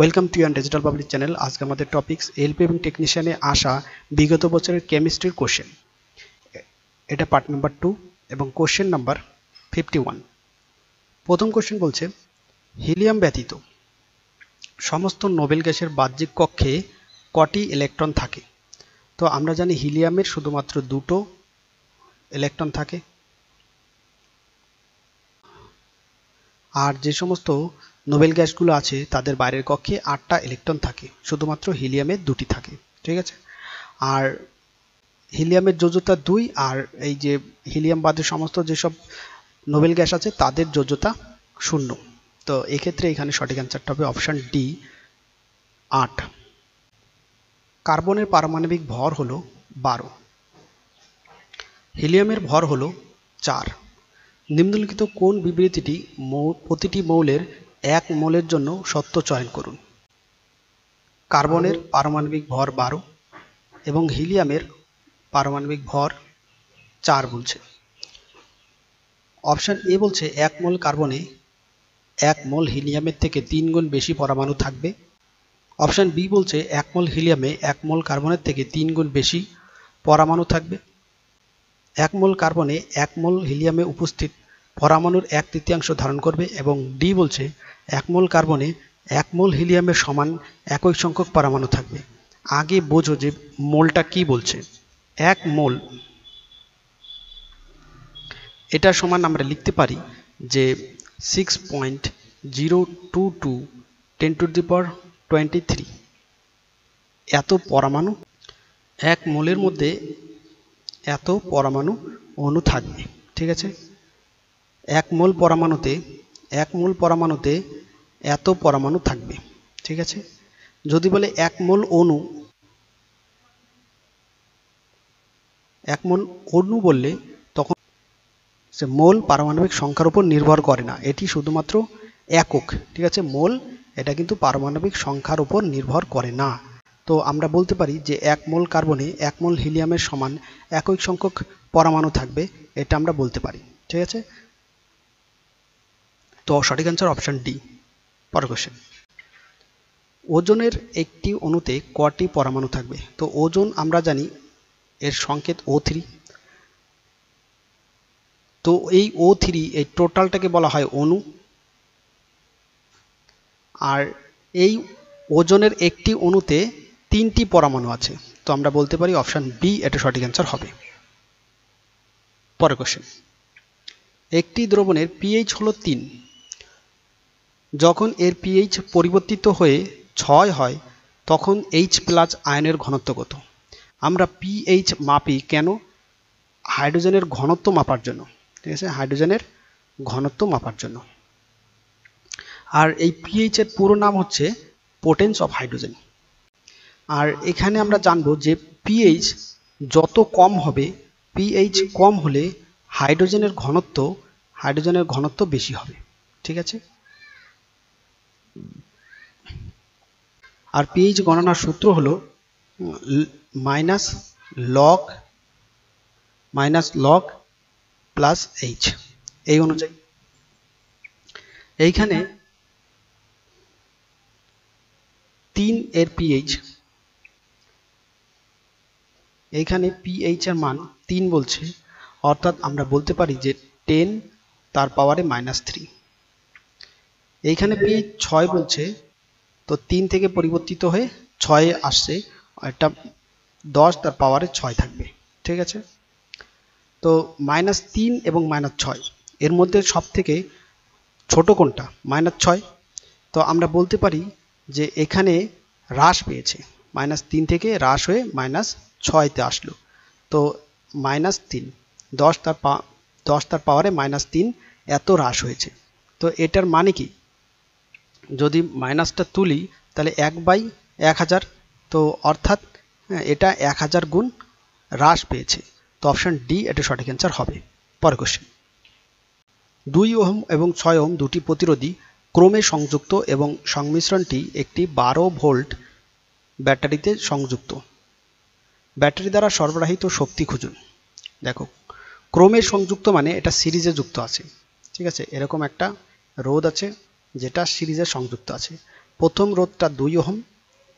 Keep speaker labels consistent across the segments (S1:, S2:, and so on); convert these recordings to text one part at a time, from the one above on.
S1: welcome to your digital public channel আজকে আমাদের topics LP এবং টেকনিশিয়ানে আসা বিগত বছরের কেমিস্ট্রির কোশ্চেন এটা পার্ট নাম্বার টু এবং কোশ্চেন নাম্বার ফিফটি ওয়ান প্রথম কোশ্চেন বলছে হিলিয়াম ব্যতীত সমস্ত নোবেল গ্যাসের বাহ্যিক কক্ষে কটি ইলেকট্রন থাকে তো আমরা জানি হিলিয়ামের শুধুমাত্র দুটো ইলেকট্রন থাকে আর যে সমস্ত নোবেল গ্যাসগুলো আছে তাদের বাইরের কক্ষে আটটা ইলেকট্রন থাকে শুধুমাত্র হিলিয়ামের দুটি থাকে ঠিক আছে আর হিলিয়ামের যোজ্যতা দুই আর এই যে হিলিয়াম বাদে সমস্ত যেসব নোবেল গ্যাস আছে তাদের যোজ্যতা শূন্য তো এক্ষেত্রে এখানে সঠিক অ্যান্সারটা হবে অপশান ডি আট কার্বনের পারমাণবিক ভর হলো বারো হিলিয়ামের ভর হলো চার নিম্নলিখিত কোন বিবৃতিটি প্রতিটি মৌলের এক মোলের জন্য সত্য চয়ন করুন কার্বনের পারমাণবিক ভর বারো এবং হিলিয়ামের পারমাণবিক ভর চার বলছে অপশান এ বলছে এক মোল কার্বনে এক মোল হিলিয়ামের থেকে তিন গুণ বেশি পরমাণু থাকবে অপশান বি বলছে এক মোল হিলিয়ামে এক মোল কার্বনের থেকে তিন গুণ বেশি পরমাণু থাকবে এক মোল কার্বনে এক মোল হিলিয়ামে উপস্থিত পরমাণুর এক তৃতীয়াংশ ধারণ করবে এবং ডি বলছে এক মোল কার্বনে এক মোল হিলিয়ামের সমান একই সংখ্যক পরমাণু থাকবে আগে বোঝো যে মোলটা কি বলছে এক মোল এটা সমান আমরা লিখতে পারি যে six point zero two two ten to the power twenty three এত পরমাণু এক মোলের মধ্যে এত পরমাণু অণু থাকবে ঠিক আছে এক মূল পরমাণুতে এক মূল পরমাণুতে এত পরমাণু থাকবে ঠিক আছে যদি বলে এক মূল অণু এক মূল অণু বললে তখন সে মোল পারমাণবিক সংখ্যার উপর নির্ভর করে না এটি শুধুমাত্র একক ঠিক আছে মোল এটা কিন্তু পারমাণবিক সংখ্যার উপর নির্ভর করে না তো আমরা বলতে পারি যে এক মোল কার্বনে এক মোল হিলিয়ামের সমান একই সংখ্যক পরমাণু থাকবে এটা আমরা বলতে পারি ঠিক আছে তো সঠিক অ্যান্সার অপশান ডি পর কোশ্চেন ওজনের একটি অণুতে কটি পরমাণু থাকবে তো ওজন আমরা জানি এর সংকেত ও থ্রি তো এই ও থ্রি এই টোটালটাকে বলা হয় অণু আর এই ওজনের একটি অণুতে তিনটি পরমাণু আছে তো আমরা বলতে পারি অপশান বি এটা সঠিক অ্যান্সার হবে পরে কোশ্চেন একটি দ্রবণের পিএইচ হলো তিন যখন এর পিএইচ পরিবর্তিত হয়ে ছয় হয় তখন এইচ প্লাস আয়নের ঘনত্ব কত আমরা পিএইচ মাপি কেন হাইড্রোজেনের ঘনত্ব মাপার জন্য ঠিক আছে হাইড্রোজেনের ঘনত্ব মাপার জন্য আর এই পিএইচ এর পুরো নাম হচ্ছে পোটেন্স অফ হাইড্রোজেন আর এখানে আমরা জানব যে পিএইচ যত কম হবে পিএইচ কম হলে হাইড্রোজেনের ঘনত্ব হাইড্রোজেনের ঘনত্ব বেশি হবে ঠিক আছে আর পিএইচ গণনার সূত্র হলো minus log minus log plus H এই অনুযায়ী এইখানে তিন এর পিএইচ এইখানে পিএইচ এর মান তিন বলছে অর্থাৎ আমরা বলতে পারি যে টেন তার পাওয়ারে মাইনাস থ্রি এইখানে পি ছয় বলছে তো তিন থেকে পরিবর্তিত হয়ে ছয় আসছে একটা দশ তার পাওয়ারে ছয় থাকবে ঠিক আছে তো মাইনাস তিন এবং মাইনাস ছয় এর মধ্যে সব থেকে ছোটো কোনটা মাইনাস ছয় তো আমরা বলতে পারি যে এখানে হ্রাস পেয়েছে মাইনাস তিন থেকে হ্রাস হয়ে মাইনাস ছয়তে আসলো তো মাইনাস তিন দশ তার পা দশ তার পাওয়ারে মাইনাস তিন এত হ্রাস হয়েছে তো এটার মানে কি যদি মাইনাসটা তুলি তাহলে এক বাই এক হাজার তো অর্থাৎ এটা এক হাজার গুণ হ্রাস পেয়েছে তো অপশান ডি এটা সঠিক অ্যান্সার হবে পরে কোশ্চেন দুই ওহম এবং ছয় ওহম দুটি প্রতিরোধী ক্রমে সংযুক্ত এবং সংমিশ্রণটি একটি বারো ভোল্ট ব্যাটারিতে সংযুক্ত ব্যাটারি দ্বারা সরবরাহিত শক্তি খুঁজুন দেখো ক্রমে সংযুক্ত মানে এটা সিরিজে যুক্ত আছে ঠিক আছে এরকম একটা রোদ আছে যেটা সিরিজে সংযুক্ত আছে প্রথম রোধটা দুই ওহম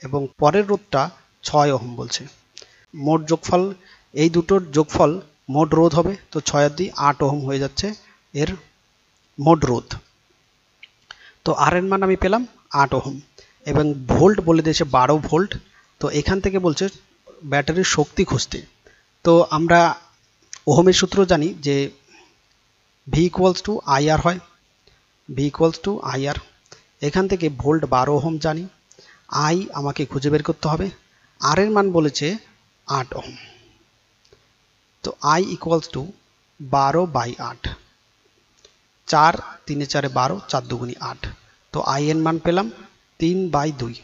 S1: এবং পরের রোধটা ছয় ওহম বলছে মোট যোগফল এই দুটোর যোগফল মোট রোধ হবে তো ছয় দুই আট ওহম হয়ে যাচ্ছে এর মোট রোধ তো আর এর মান আমি পেলাম আট ওহম এবং ভোল্ট বলে দিয়েছে বারো ভোল্ট তো এখান থেকে বলছে ব্যাটারির শক্তি খুঁজতে তো আমরা ওহমের সূত্র জানি যে V equals to I R হয় ভি ইকুয়ালস টু আইআর এখান থেকে ভোল্ট বারো ওহম জানি আই আমাকে খুঁজে বের করতে হবে আর এর মান বলেছে আট ওহম তো আই ইকুয়ালস টু বারো বাই আট চার তিনে চারে বারো চার দুগুনি আট তো আই এর মান পেলাম তিন বাই দুই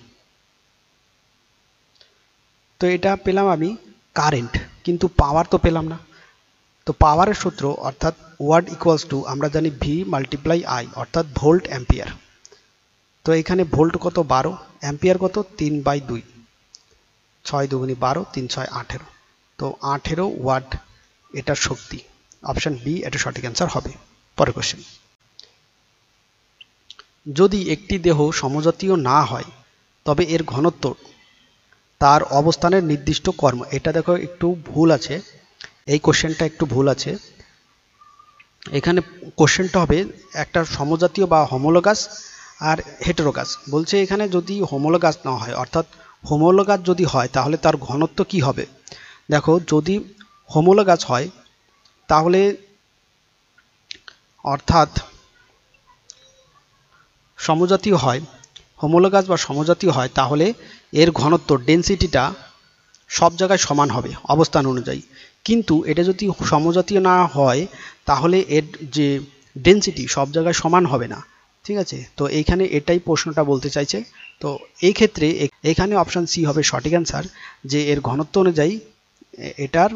S1: তো এটা পেলাম আমি কারেন্ট কিন্তু পাওয়ার তো পেলাম না তো পাওয়ারের সূত্র অর্থাৎ ওয়ার্ড ইকুয়ালস টু আমরা জানি ভি মাল্টিপ্লাই আই অর্থাৎ ভোল্ট অ্যাম্পিয়ার তো এখানে ভোল্ট কত বারো অ্যাম্পিয়ার কত তিন বাই দুই ছয় দুগুনি বারো তিন ছয় আঠেরো তো আঠেরো ওয়ার্ড এটা শক্তি অপশান বি এটা সঠিক অ্যান্সার হবে পরে কোশ্চেন যদি একটি দেহ সমজাতীয় না হয় তবে এর ঘনত্ব তার অবস্থানের নির্দিষ্ট কর্ম এটা দেখো একটু ভুল আছে এই কোশ্চেনটা একটু ভুল আছে এখানে কোশ্চেনটা হবে একটা সমজাতীয় বা হোমোলোগাস আর হেটেরোগাস বলছে এখানে যদি হোমোলোগাস না হয় অর্থাৎ হোমোলোগাস যদি হয় তাহলে তার ঘনত্ব কি হবে দেখো যদি হোমোলোগাস হয় তাহলে অর্থাৎ সমজাতীয় হয় হোমোলোগাস বা সমজাতীয় হয় তাহলে এর ঘনত্ব ডেন্সিটিটা সব জায়গায় সমান হবে অবস্থান অনুযায়ী কিন্তু এটা যদি সমজাতীয় না হয় তাহলে এর যে ডেন্সিটি সব জায়গায় সমান হবে না ঠিক আছে তো এইখানে এটাই প্রশ্নটা বলতে চাইছে তো এই ক্ষেত্রে এখানে অপশান সি হবে সঠিক অ্যান্সার যে এর ঘনত্ব অনুযায়ী এটার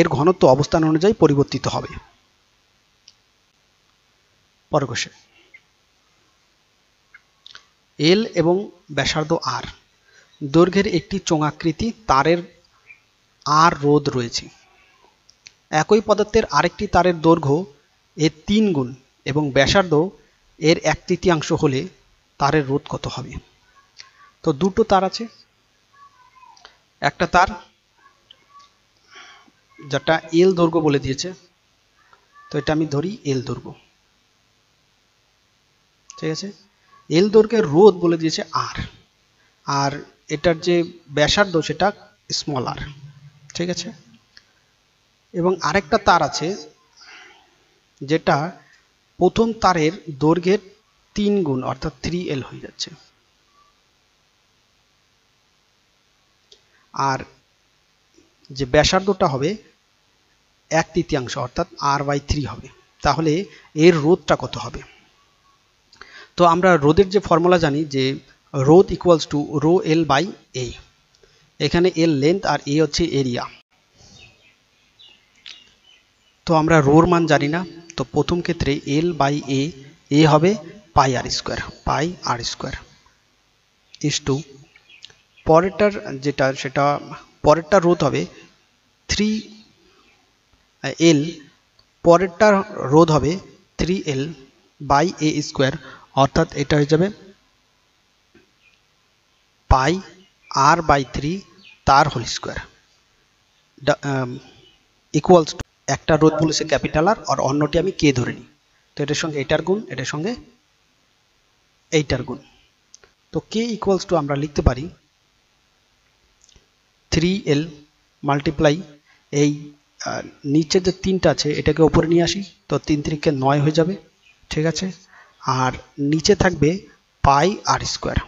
S1: এর ঘনত্ব অবস্থান অনুযায়ী পরিবর্তিত হবে পর এল এবং ব্যাসার্ধ আর দৈর্ঘ্যের একটি চোঙাকৃতি তারের আর রোধ রয়েছে একই পদার্থের আরেকটি তারের দৈর্ঘ্য এর তিন গুণ এবং ব্যাসার্ধ এর এক তৃতীয়াংশ হলে তারের রোধ কত হবে তো দুটো তার আছে একটা তার যেটা এল দৈর্ঘ্য বলে দিয়েছে তো এটা আমি ধরি এল দৈর্ঘ্য ঠিক আছে এল দৈর্ঘ্যের রোধ বলে দিয়েছে আর আর এটার যে ব্যাসার্ধ সেটা স্মল আর ঠিক আছে এবং আরেকটা তার আছে যেটা প্রথম তারের দৈর্ঘ্যের তিন গুণ অর্থাৎ থ্রি এল হয়ে যাচ্ছে আর যে ব্যাসার্ধটা হবে এক তৃতীয়াংশ অর্থাৎ আর বাই থ্রি হবে তাহলে এর রোধটা কত হবে তো আমরা রোদের যে ফর্মুলা জানি যে রোধ equals to rho L by A এখানে এর লেন্থ আর এ হচ্ছে এরিয়া তো আমরা রোর মান জানি না তো প্রথম ক্ষেত্রে এল বাই এ এ হবে pi r square pi r square is to পরেরটার যেটা সেটা পরেরটা রোধ হবে থ্রি এল পরেরটার রোধ হবে three L by A square অর্থাৎ এটা হয়ে যাবে পাই r by 3 তার হোল স্কোয়ার ইকুয়ালস টু একটা রোধ বলেছে ক্যাপিটাল আর আর অন্যটি আমি কে ধরে নিই তো এটার সঙ্গে এটার গুণ এটার সঙ্গে এইটার গুণ তো কে ইকুয়ালস টু আমরা লিখতে পারি থ্রি এল মাল্টিপ্লাই এই নিচে যে তিনটা আছে এটাকে ওপরে নিয়ে আসি তো তিন তিরিকে নয় হয়ে যাবে ঠিক আছে আর নিচে থাকবে পাই আর স্কোয়ার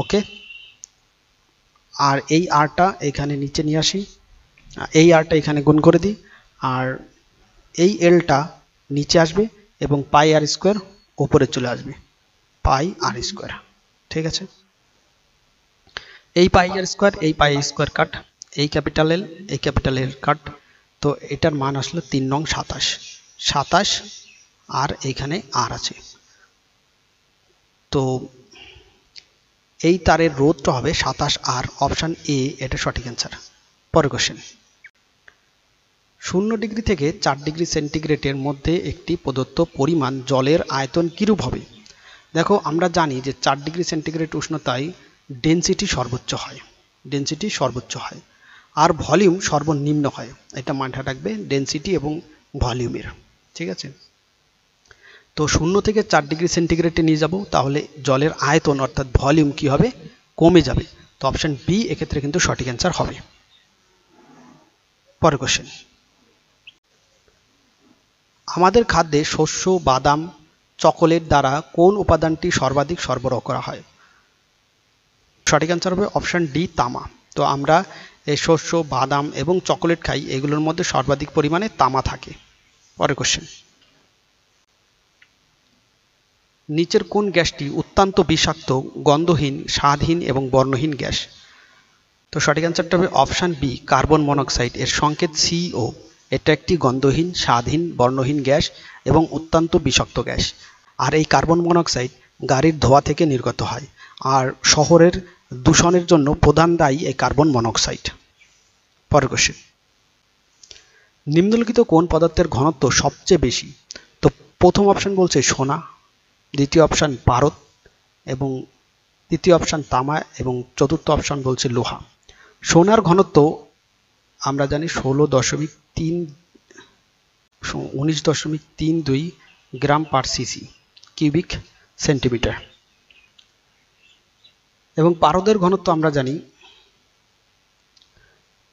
S1: ওকে আর এই আরটা এখানে নিচে নিয়ে আসি এই আরটা এখানে গুণ করে দিই আর এই এলটা নিচে আসবে এবং পাই আর স্কোয়ার উপরে চলে আসবে পাই আর স্কোয়ার ঠিক আছে এই পাই আর স্কোয়ার এই পাই স্কোয়ার কাট এই ক্যাপিটাল এল এই ক্যাপিটাল এল কাট তো এটার মান আসলো তিন নং সাতাশ সাতাশ আর এইখানে আর আছে তো এই তারের রোধটা হবে সাতাশ আর অপশান এ এটা সঠিক অ্যান্সার পরের কোশ্চেন শূন্য ডিগ্রি থেকে চার ডিগ্রি সেন্টিগ্রেডের মধ্যে একটি প্রদত্ত পরিমাণ জলের আয়তন কীরূপ হবে দেখো আমরা জানি যে চার ডিগ্রি সেন্টিগ্রেড উষ্ণতায় ডেন্সিটি সর্বোচ্চ হয় ডেন্সিটি সর্বোচ্চ হয় আর ভলিউম সর্বনিম্ন হয় এটা মাথায় রাখবে ডেন্সিটি এবং ভলিউমের ঠিক আছে তো শূন্য থেকে চার ডিগ্রি সেন্টিগ্রেডে নিয়ে যাব তাহলে জলের আয়তন অর্থাৎ ভলিউম কি হবে কমে যাবে তো অপশান বি এক্ষেত্রে কিন্তু সঠিক অ্যান্সার হবে পরের কোশ্চেন আমাদের খাদ্যে শস্য বাদাম চকোলেট দ্বারা কোন উপাদানটি সর্বাধিক সরবরাহ করা হয় সঠিক অ্যান্সার হবে অপশান ডি তামা তো আমরা এই শস্য বাদাম এবং চকোলেট খাই এগুলোর মধ্যে সর্বাধিক পরিমাণে তামা থাকে পরের কোশ্চেন নিচের কোন গ্যাসটি অত্যন্ত বিষাক্ত গন্ধহীন স্বাদহীন এবং বর্ণহীন গ্যাস তো সঠিক অ্যান্সারটা হবে অপশান বি কার্বন মনোক্সাইড এর সংকেত সিও এটা একটি গন্ধহীন স্বাদহীন বর্ণহীন গ্যাস এবং অত্যন্ত বিষাক্ত গ্যাস আর এই কার্বন মনোক্সাইড গাড়ির ধোয়া থেকে নির্গত হয় আর শহরের দূষণের জন্য প্রধান দায়ী এই কার্বন মনোক্সাইড পরের নিম্নলিখিত কোন পদার্থের ঘনত্ব সবচেয়ে বেশি তো প্রথম অপশন বলছে সোনা দ্বিতীয় অপশান ভারত এবং তৃতীয় অপশান তামা এবং চতুর্থ অপশান বলছে লোহা সোনার ঘনত্ব আমরা জানি ষোলো দশমিক তিন উনিশ দশমিক তিন দুই gram per CC cubic centimetre এবং পারদের ঘনত্ব আমরা জানি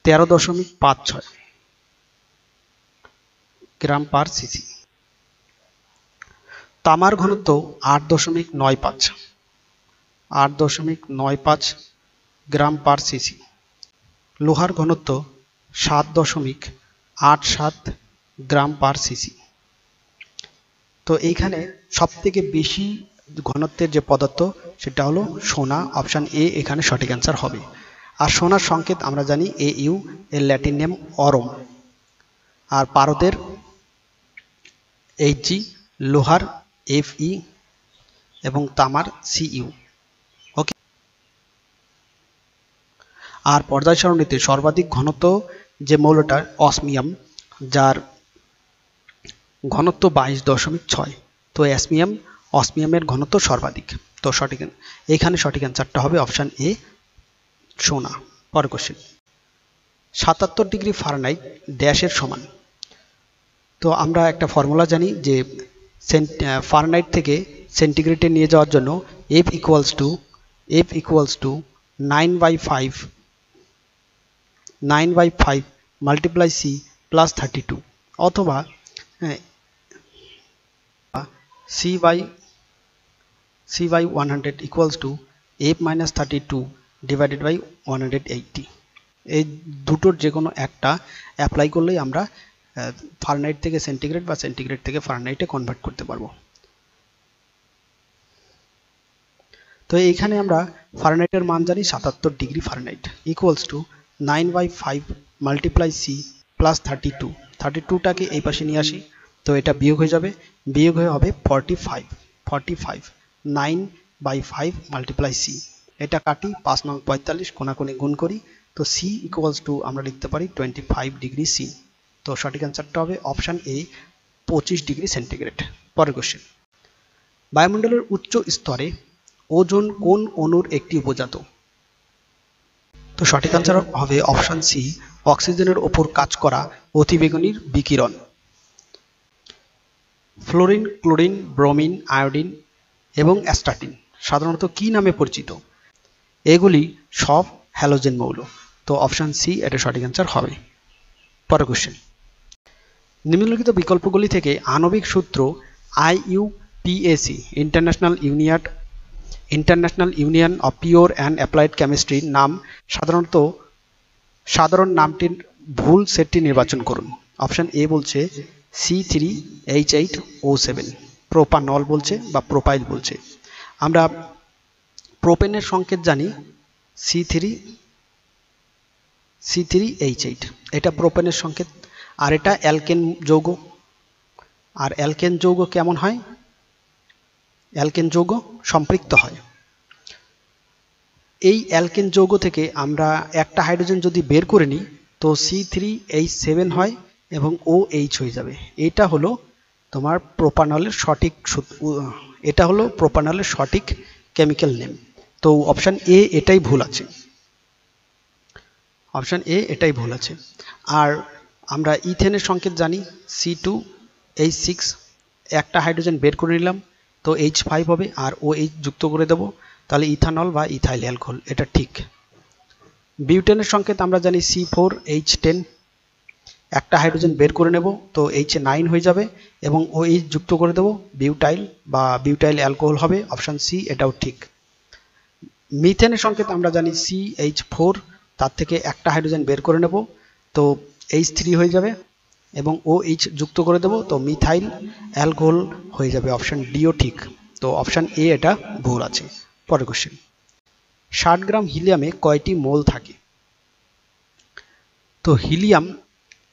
S1: তেরো দশমিক পাঁচ ছয় গ্রাম পার সিসি তামার ঘনত্ব আট দশমিক নয় পাঁচ আট দশমিক নয় পাঁচ গ্রাম পার সিসি লোহার ঘনত্ব সাত দশমিক আট সাত গ্রাম পার সিসি তো এইখানে সবথেকে বেশি ঘনত্বের যে পদার্থ সেটা হলো সোনা অপশান এ এখানে সঠিক অ্যান্সার হবে আর সোনার সংকেত আমরা জানি এ ইউ এর ল্যাটিন নেম অরম আর পারদের এইচ জি লোহার এফ ই e এবং তামার সিইউ ওকে আর পর্যায় সারণীতে সর্বাধিক ঘনত্ব যে মৌলটা অসমিয়াম যার ঘনত্ব বাইশ দশমিক ছয় তো অ্যাসমিয়াম অসমিয়ামের ঘনত্ব সর্বাধিক তো সঠিক এখানে সঠিক অ্যান্সারটা হবে অপশান এ সোনা পরের কোশ্চেন সাতাত্তর ডিগ্রি ফারেনহাইট ড্যাশের সমান তো আমরা একটা ফর্মুলা জানি যে ফারেনহাইট uh, থেকে সেন্টিগ্রেডে নিয়ে যাওয়ার জন্য F equals to F equals to nine by five nine by five multiply C plus thirty two অথবা C by C by one hundred equals to F minus thirty two divided by one hundred eighty এই দুটোর যে কোনো একটা apply করলেই আমরা ফারনাইট থেকে centigrade বা সেন্টিগ্রেড থেকে ফারনাইটে কনভার্ট করতে পারবো তো এইখানে আমরা ফারনাইটের মান জানি সাতাত্তর degree Fahrenheit equals to nine by five multiply C plus thirty two thirty টুটাকে এই পাশে নিয়ে আসি তো এটা বিয়োগ হয়ে যাবে বিয়োগ হয়ে হবে forty five forty five nine by five multiply C এটা কাটি পাঁচ নং পঁয়তাল্লিশ কোনাকোনি গুণ করি তো সি ইকুয়ালস টু আমরা লিখতে পারি টোয়েন্টি ফাইভ ডিগ্রি সি তো সঠিক অ্যান্সারটা হবে অপশান এ পঁচিশ ডিগ্রি সেন্টিগ্রেড পরের কোশ্চেন বায়ুমণ্ডলের উচ্চ স্তরে ওজন কোন অণুর একটি উপজাত তো সঠিক অ্যান্সার হবে অপশান সি অক্সিজেনের ওপর কাজ করা অতিবেগুনির বিকিরণ ফ্লোরিন ক্লোরিন ব্রোমিন আয়োডিন এবং অ্যাস্টাটিন সাধারণত কি নামে পরিচিত এগুলি সব হ্যালোজেন মৌল তো অপশান সি এটা সঠিক অ্যান্সার হবে পরের কোশ্চেন নিম্নলিখিত বিকল্পগুলি থেকে আণবিক সূত্র IUPAC international union international union of pure and applied কেমিস্ট্রির নাম সাধারণত সাধারণ নামটির ভুল সেটটি নির্বাচন করুন অপশান এ বলছে C three H eight O seven propanol বলছে বা প্রোপাইল বলছে আমরা প্রোপেনের সংকেত জানি C three C three H eight এটা প্রোপেনের সংকেত আর এটা অ্যালকেন যৌগ আর অ্যালকেন যৌগ কেমন হয় অ্যালকেন যৌগ সম্পৃক্ত হয় এই অ্যালকেন যৌগ থেকে আমরা একটা হাইড্রোজেন যদি বের করে নিই তো সি থ্রি এইচ সেভেন হয় এবং ও এইচ হয়ে যাবে এটা হলো তোমার প্রোপানলের সঠিক এটা হলো প্রোপানলের সঠিক কেমিক্যাল নেম তো অপশান এ এটাই ভুল আছে অপশান এ এটাই ভুল আছে আর আমরা ইথেনের সংকেত জানি সি টু এইচ সিক্স একটা হাইড্রোজেন বের করে নিলাম তো এইচ ফাইভ হবে আর ও এইচ যুক্ত করে দেব তাহলে ইথানল বা ইথাইল অ্যালকোহল এটা ঠিক বিউটেনের সংকেত আমরা জানি সি ফোর এইচ টেন একটা হাইড্রোজেন বের করে নেব তো এইচ নাইন হয়ে যাবে এবং ও এইচ যুক্ত করে দেব বিউটাইল বা বিউটাইল অ্যালকোহল হবে অপশান সি এটাও ঠিক মিথেনের সংকেত আমরা জানি সি এইচ ফোর তার থেকে একটা হাইড্রোজেন বের করে নেব তো এইচ থ্রি হয়ে যাবে এবং ও এইচ যুক্ত করে দেবো তো মিথাইল অ্যালকোহল হয়ে যাবে অপশান ডিও ঠিক তো অপশান এ এটা ভুল আছে পরের কোশ্চেন ষাট গ্রাম হিলিয়ামে কয়টি মোল থাকে তো হিলিয়াম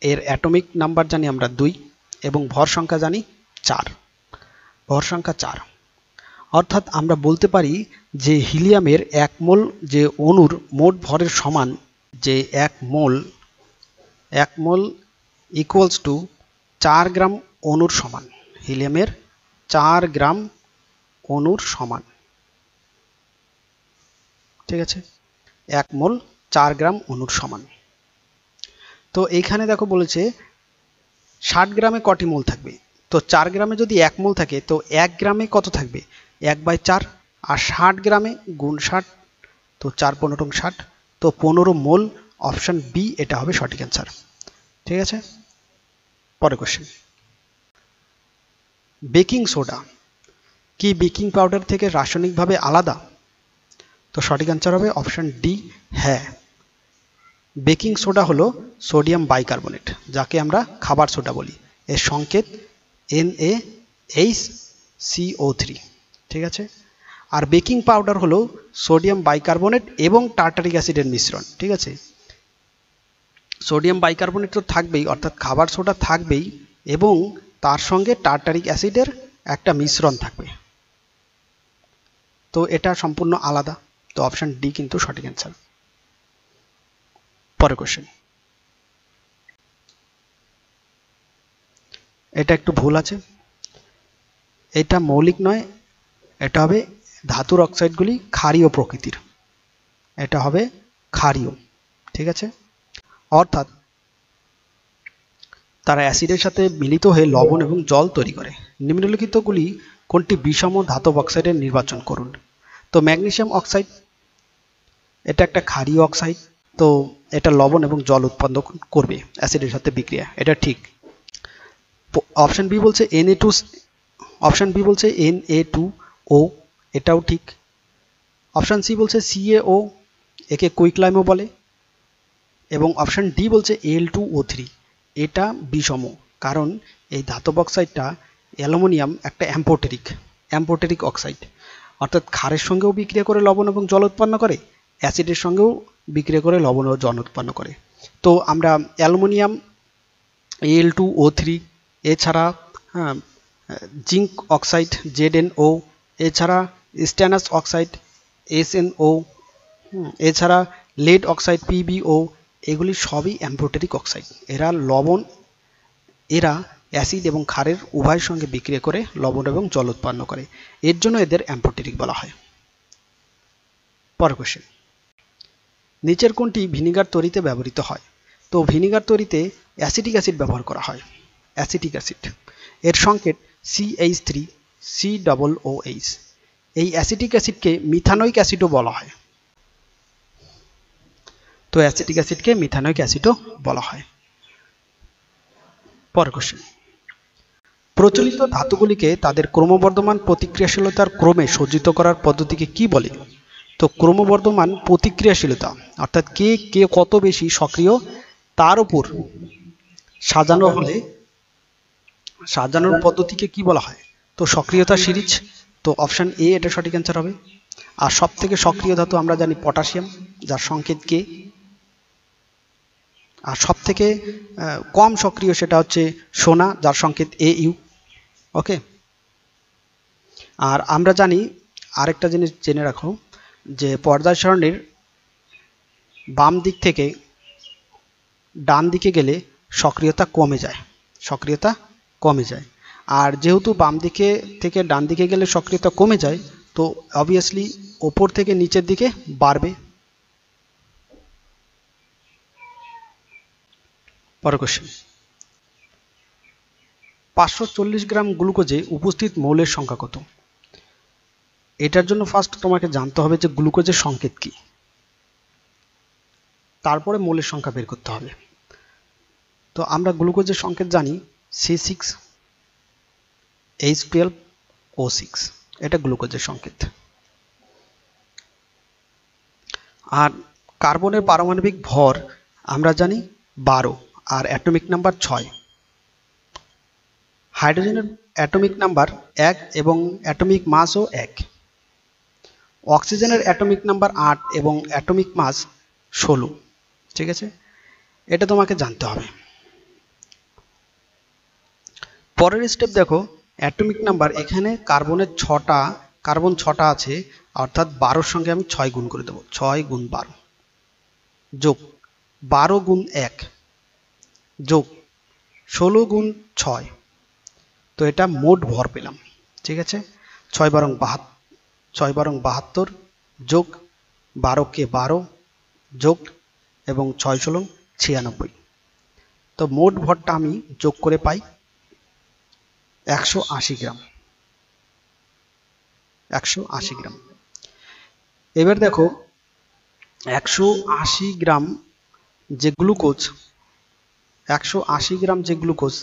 S1: এর অ্যাটমিক নাম্বার জানি আমরা দুই এবং ভর সংখ্যা জানি চার ভর সংখ্যা চার অর্থাৎ আমরা বলতে পারি যে হিলিয়ামের এক মোল যে অনুর মোট ভরের সমান যে এক মোল এক মোল ইকুয়ালস টু চার গ্রাম অণুর সমান হিলিয়ামের চার গ্রাম অণুর সমান ঠিক আছে এক মোল চার গ্রাম অণুর সমান তো এইখানে দেখো বলেছে ষাট গ্রামে কটি মোল থাকবে তো চার গ্রামে যদি এক মোল থাকে তো এক গ্রামে কত থাকবে এক বাই চার আর ষাট গ্রামে গুণ ষাট তো চার পনেরো ষাট তো পনেরো মোল অপশান বি এটা হবে সঠিক অ্যান্সার ঠিক আছে পরের কোশ্চেন বেকিং সোডা কি বেকিং পাউডার থেকে রাসায়নিকভাবে আলাদা তো সঠিক অ্যান্সার হবে অপশান ডি হ্যাঁ বেকিং সোডা হলো সোডিয়াম বাইকার্বনেট যাকে আমরা খাবার সোডা বলি এর সংকেত N A H C O three ঠিক আছে আর বেকিং পাউডার হলো সোডিয়াম বাইকার্বনেট এবং টার্টারিক অ্যাসিডের মিশ্রণ ঠিক আছে সোডিয়াম বাইকার্বনেট তো থাকবেই অর্থাৎ খাবার সোডা থাকবেই এবং তার সঙ্গে টার্টারিক অ্যাসিডের একটা মিশ্রণ থাকবে তো এটা সম্পূর্ণ আলাদা তো অপশান ডি কিন্তু সঠিক অ্যান্সার পরে কোশ্চেন এটা একটু ভুল আছে এটা মৌলিক নয় এটা হবে ধাতুর অক্সাইডগুলি ক্ষারীয় প্রকৃতির এটা হবে ক্ষারীয় ঠিক আছে অর্থাৎ তারা অ্যাসিডের সাথে মিলিত হয়ে লবণ এবং জল তৈরি করে নিম্নলিখিতগুলি কোনটি বিষম ধাতব অক্সাইডের নির্বাচন করুন তো ম্যাগনেশিয়াম অক্সাইড এটা একটা খারি অক্সাইড তো এটা লবণ এবং জল উৎপন্ন করবে অ্যাসিডের সাথে বিক্রিয়া এটা ঠিক অপশন বি বলছে N A two option B বলছে এন এ টু ও এটাও ঠিক অপশান সি বলছে ও একে কুইক্লাইমো বলে এবং অপশান ডি বলছে এল টু ও থ্রি এটা বিষম কারণ এই ধাতব অক্সাইডটা অ্যালুমিনিয়াম একটা অ্যাম্পোটেরিক অ্যাম্পোটেরিক অক্সাইড অর্থাৎ খারের সঙ্গেও বিক্রিয়া করে লবণ এবং জল উৎপন্ন করে অ্যাসিডের সঙ্গেও বিক্রিয়া করে লবণ ও জল উৎপন্ন করে তো আমরা aluminium L two O three এছাড়া হ্যাঁ, zinc oxide Z N O এছাড়া stannous oxide S N O এছাড়া লেড অক্সাইড পিবিও এগুলি সবই অ্যাম্বোটেরিক অক্সাইড এরা লবণ এরা অ্যাসিড এবং ক্ষারের উভয়ের সঙ্গে বিক্রিয়া করে লবণ এবং জল উৎপন্ন করে এর জন্য এদের অ্যাম্বোটেরিক বলা হয় পর কোশ্চেন নিচের কোনটি ভিনিগার তৈরিতে ব্যবহৃত হয় তো ভিনিগার তৈরিতে অ্যাসিটিক অ্যাসিড ব্যবহার করা হয় অ্যাসিটিক অ্যাসিড এর সংকেত H three C double O H এই অ্যাসিটিক অ্যাসিডকে মিথানোইক অ্যাসিডও বলা হয় তো অ্যাসিটিক অ্যাসিডকে মিথানয়িক অ্যাসিডও বলা হয় পর কোশ্চেন প্রচলিত ধাতুগুলিকে তাদের ক্রমবর্ধমান প্রতিক্রিয়াশীলতার ক্রমে সজ্জিত করার পদ্ধতিকে কি বলে তো ক্রমবর্ধমান প্রতিক্রিয়াশীলতা অর্থাৎ কে কে কত বেশি সক্রিয় তার উপর সাজানো হলে সাজানোর পদ্ধতিকে কি বলা হয় তো সক্রিয়তা সিরিজ তো অপশান এ এটা সঠিক অ্যান্সার হবে আর সব থেকে সক্রিয় ধাতু আমরা জানি পটাশিয়াম যার সংকেত কে আর সব থেকে কম সক্রিয় সেটা হচ্ছে সোনা যার সংকেত এ ইউ ওকে আর আমরা জানি আরেকটা জিনিস জেনে রাখো যে পর্দা সরণের বাম দিক থেকে ডান দিকে গেলে সক্রিয়তা কমে যায় সক্রিয়তা কমে যায় আর যেহেতু বাম দিকে থেকে ডান দিকে গেলে সক্রিয়তা কমে যায় তো অবভিয়াসলি ওপর থেকে নিচের দিকে বাড়বে পর কোশ্চেন পাঁচশো চল্লিশ গ্রাম গ্লুকোজে উপস্থিত মৌলের সংখ্যা কত এটার জন্য ফার্স্ট তোমাকে জানতে হবে যে গ্লুকোজের সংকেত কি তারপরে মৌলের সংখ্যা বের করতে হবে তো আমরা গ্লুকোজের সংকেত জানি C six H twelve O six এটা গ্লুকোজের সংকেত আর কার্বনের পারমাণবিক ভর আমরা জানি বারো আর অ্যাটমিক নাম্বার ছয় হাইড্রোজেনের অ্যাটমিক নাম্বার এক এবং অ্যাটমিক মাসও এক অক্সিজেনের অ্যাটমিক নাম্বার আট এবং অ্যাটমিক মাস ষোলো ঠিক আছে এটা তোমাকে জানতে হবে পরের স্টেপ দেখো অ্যাটমিক নাম্বার এখানে কার্বনের ছটা কার্বন ছটা আছে অর্থাৎ বারোর সঙ্গে আমি ছয় গুণ করে দেবো ছয় গুণ বারো যোগ বারো গুণ এক যোগ ষোলো গুণ ছয় তো এটা মোট ভর পেলাম ঠিক আছে ছয় বারং বাহাত ছয় বারং বাহাত্তর যোগ বারো কে বারো যোগ এবং ছয় ষোলো ছিয়ানব্বই তো মোট ভরটা আমি যোগ করে পাই একশো আশি গ্রাম একশো আশি গ্রাম এবার দেখো একশো আশি গ্রাম যে গ্লুকোজ একশো আশি গ্রাম যে গ্লুকোজ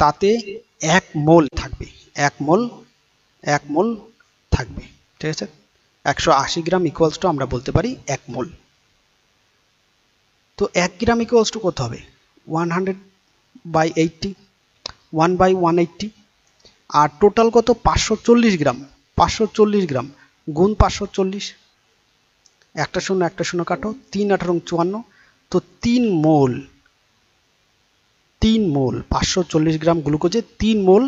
S1: তাতে এক মোল থাকবে এক মোল এক মোল থাকবে ঠিক আছে একশো আশি গ্রাম ইকুয়ালস টু আমরা বলতে পারি এক মোল তো এক গ্রাম ইকুয়ালস টু কত হবে one hundred by eighty one by one eighty আর টোটাল কত পাঁচশো চল্লিশ গ্রাম পাঁচশো চল্লিশ গ্রাম গুণ পাঁচশো চল্লিশ একটা শূন্য একটা শূন্য কাটো তিন আঠারো চুয়ান্ন তো তিন মোল তিন মোল পাঁচশো চল্লিশ গ্রাম গ্লুকোজে তিন মোল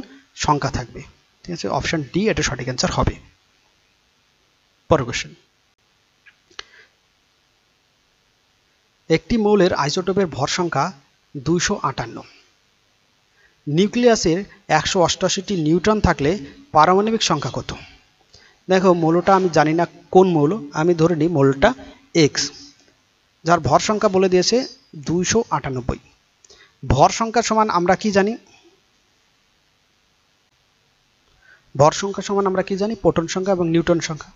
S1: সংখ্যা থাকবে ঠিক আছে অপশান ডি এটা সঠিক অ্যান্সার হবে পরের কোশ্চেন একটি মৌলের আইসোটোপের ভর সংখ্যা দুইশো আটান্ন নিউক্লিয়াসের একশো অষ্টআশিটি নিউট্রন থাকলে পারমাণবিক সংখ্যা কত দেখো মৌলটা আমি জানি না কোন মৌল আমি ধরে নিই মৌলটা এক্স যার ভর সংখ্যা বলে দিয়েছে দুইশো আটানব্বই ভর সংখ্যা সমান আমরা কি জানি ভর সংখ্যা সমান আমরা কি জানি পোটন সংখ্যা এবং নিউটন সংখ্যা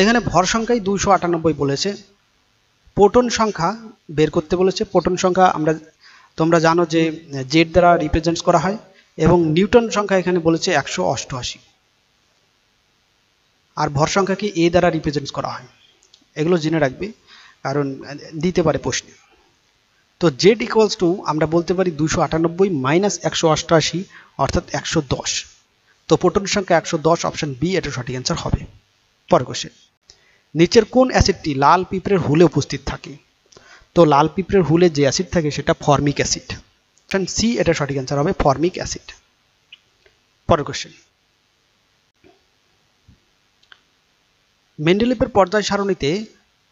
S1: এখানে ভর সংখ্যাই দুইশো আটানব্বই বলেছে পোটন সংখ্যা বের করতে বলেছে পোটন সংখ্যা আমরা তোমরা জানো যে জেড দ্বারা রিপ্রেজেন্ট করা হয় এবং নিউটন সংখ্যা এখানে বলেছে একশো অষ্টআশি আর ভর সংখ্যা কি এ দ্বারা রিপ্রেজেন্ট করা হয় এগুলো জেনে রাখবে কারণ দিতে পারে প্রশ্নে তো জেড ইকুয়ালস টু আমরা বলতে পারি দুশো আটানব্বই মাইনাস একশো অষ্টআশি অর্থাৎ একশো দশ তো প্রোটন সংখ্যা একশো দশ অপশান বি এটা সঠিক অ্যান্সার হবে পরে কোশ্চেন নিচের কোন অ্যাসিডটি লাল পিঁপড়ের হুলে উপস্থিত থাকে তো লাল পিঁপড়ের হুলে যে অ্যাসিড থাকে সেটা ফর্মিক অ্যাসিড অপশান সি এটা সঠিক অ্যান্সার হবে ফর্মিক অ্যাসিড পরের কোশ্চেন মেন্ডেলিপের পর্যায় সারণীতে